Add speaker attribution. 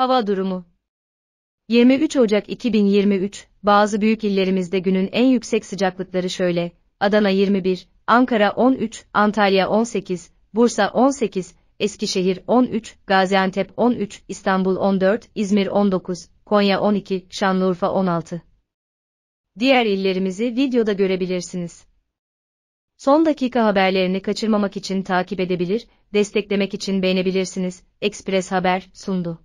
Speaker 1: Hava durumu 23 Ocak 2023, bazı büyük illerimizde günün en yüksek sıcaklıkları şöyle, Adana 21, Ankara 13, Antalya 18, Bursa 18, Eskişehir 13, Gaziantep 13, İstanbul 14, İzmir 19, Konya 12, Şanlıurfa 16. Diğer illerimizi videoda görebilirsiniz. Son dakika haberlerini kaçırmamak için takip edebilir, desteklemek için beğenebilirsiniz. Ekspres Haber sundu.